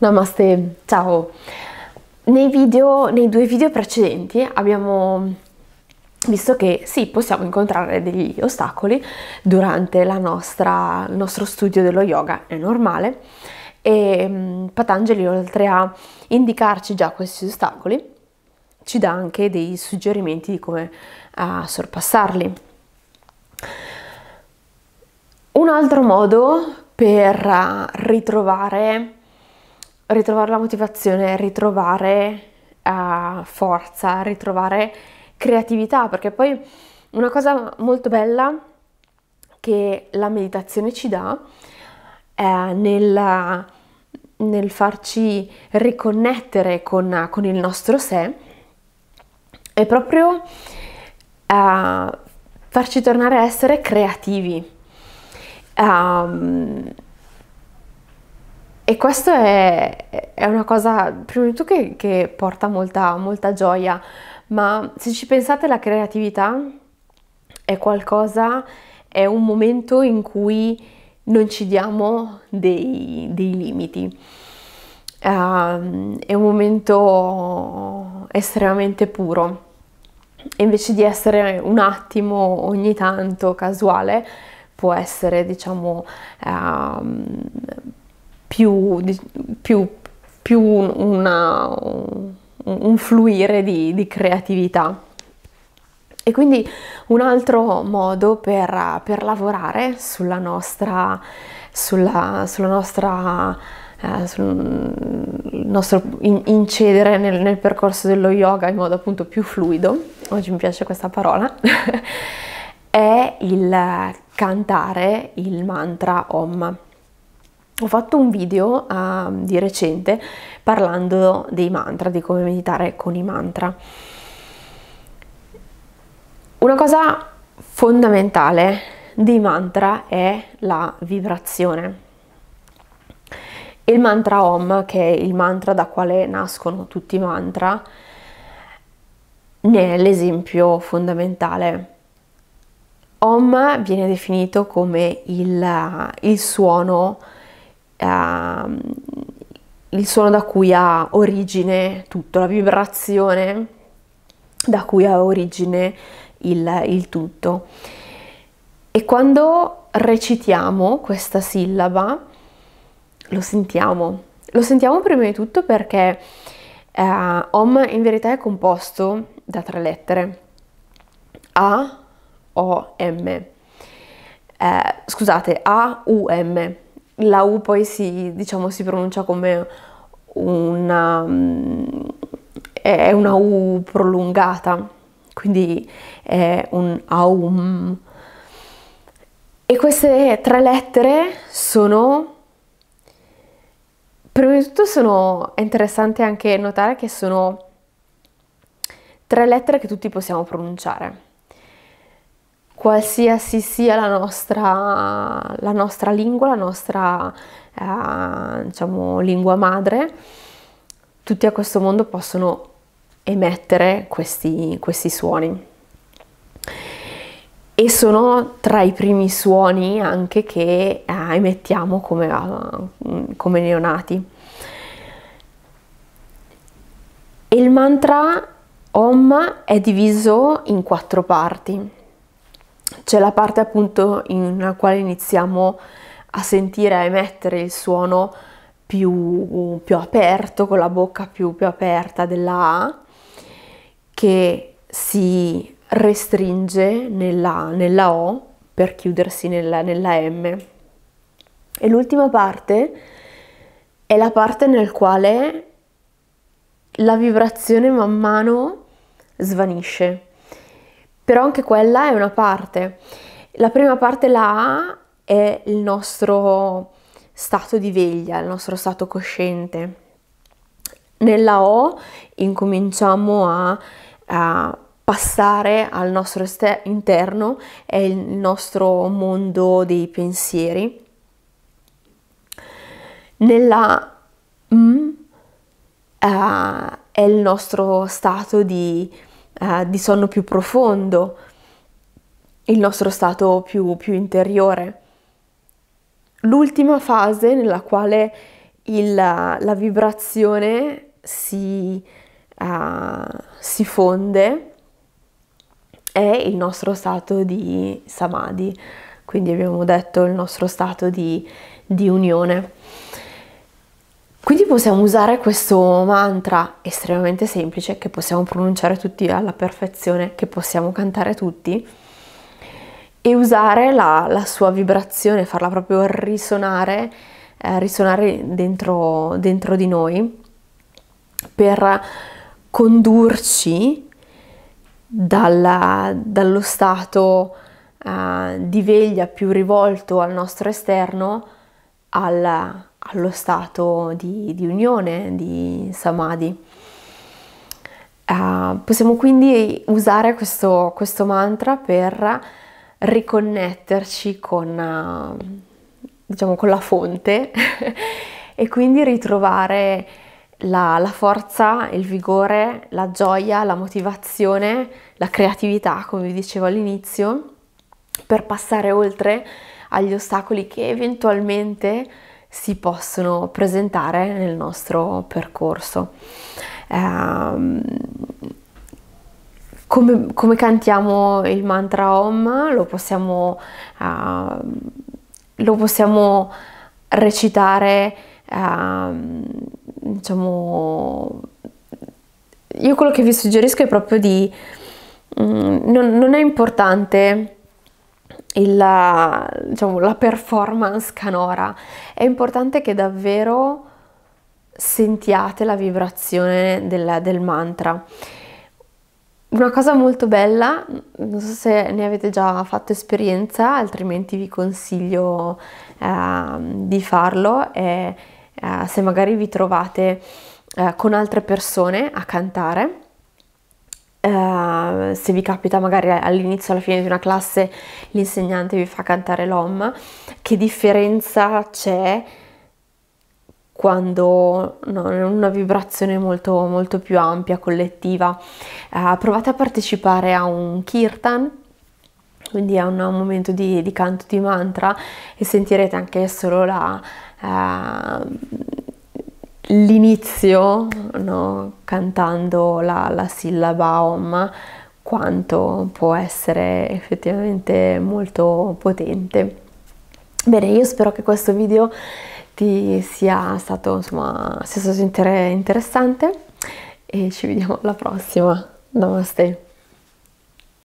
Namaste, ciao! Nei, video, nei due video precedenti abbiamo visto che sì, possiamo incontrare degli ostacoli durante nostra, il nostro studio dello yoga, è normale, e mm, Patangeli oltre a indicarci già questi ostacoli, ci dà anche dei suggerimenti di come uh, sorpassarli. Un altro modo per uh, ritrovare ritrovare la motivazione, ritrovare uh, forza, ritrovare creatività, perché poi una cosa molto bella che la meditazione ci dà è nel, nel farci riconnettere con, con, il nostro sé è proprio uh, farci tornare a essere creativi. Um, e questo è, è, una cosa, prima di tutto, che, che porta molta, molta gioia, ma se ci pensate la creatività è qualcosa, è un momento in cui non ci diamo dei, dei limiti. Uh, è un momento estremamente puro. invece di essere un attimo ogni tanto casuale, può essere, diciamo, uh, più, più, più una, un, un, fluire di, di creatività. E quindi un altro modo per, per lavorare sulla nostra, sulla, sulla nostra eh, sul nostro incedere nel, nel, percorso dello yoga in modo appunto più fluido, oggi mi piace questa parola, è il cantare il mantra Om. Ho fatto un video uh, di recente parlando dei mantra, di come meditare con i mantra. Una cosa fondamentale dei mantra è la vibrazione. Il mantra Om, che è il mantra da quale nascono tutti i mantra, ne è l'esempio fondamentale. Om viene definito come il, il suono Ehm, il suono da cui ha origine tutto, la vibrazione da cui ha origine il, il tutto. E quando recitiamo questa sillaba, lo sentiamo. Lo sentiamo prima di tutto perché eh, Om in verità è composto da tre lettere. A, O, M. Eh, scusate, A, U, M la U poi si, diciamo, si pronuncia come una, è una U prolungata, quindi è un AUM. E queste tre lettere sono, prima di tutto sono, è interessante anche notare che sono tre lettere che tutti possiamo pronunciare qualsiasi sia la nostra, la nostra lingua, la nostra eh, diciamo, lingua madre, tutti a questo mondo possono emettere questi, questi suoni. E sono tra i primi suoni anche che eh, emettiamo come, eh, come neonati. E il mantra Om è diviso in quattro parti c'è la parte appunto in quale iniziamo a sentire, a emettere il suono più, più aperto, con la bocca più, più aperta della A, che si restringe nella, nella O per chiudersi nella, nella M. E l'ultima parte è la parte nel quale la vibrazione man mano svanisce però anche quella è una parte. La prima parte, la A, è il nostro stato di veglia, il nostro stato cosciente. Nella O incominciamo a, a passare al nostro ester- interno, è il nostro mondo dei pensieri. Nella M uh, è il nostro stato di eh, di sonno più profondo, il nostro stato più, più interiore. L'ultima fase nella quale il, la vibrazione si, uh, si fonde è il nostro stato di samadhi, quindi abbiamo detto il nostro stato di, di unione. Quindi possiamo usare questo mantra estremamente semplice che possiamo pronunciare tutti alla perfezione, che possiamo cantare tutti e usare la, la sua vibrazione, farla proprio risuonare, eh, risuonare dentro, dentro di noi per condurci dalla, dallo stato uh, di veglia più rivolto al nostro esterno alla, allo stato di, di unione, di samadhi. Uh, possiamo quindi usare questo, questo, mantra per riconnetterci con, uh, diciamo, con la fonte e quindi ritrovare la, la, forza, il vigore, la gioia, la motivazione, la creatività, come vi dicevo all'inizio, per passare oltre agli ostacoli che eventualmente si possono presentare nel nostro percorso. Eh, come, come, cantiamo il mantra Om lo possiamo, eh, lo possiamo recitare, eh, diciamo, io quello che vi suggerisco è proprio di, mm, non, non è importante il, diciamo, la performance canora, è importante che davvero sentiate la vibrazione del, del mantra. Una cosa molto bella, non so se ne avete già fatto esperienza, altrimenti vi consiglio eh, di farlo, è eh, se magari vi trovate eh, con altre persone a cantare eh, se vi capita magari all'inizio alla fine di una classe l'insegnante vi fa cantare l'OM, che differenza c'è quando no, una vibrazione molto, molto più ampia, collettiva. Uh, provate a partecipare a un kirtan, quindi a un, a un momento di, di, canto di mantra e sentirete anche solo la... Uh, l'inizio no? cantando la, la sillaba Om quanto può essere effettivamente molto potente. Bene, io spero che questo video ti sia stato, insomma, sia stato interessante e ci vediamo alla prossima. Namaste.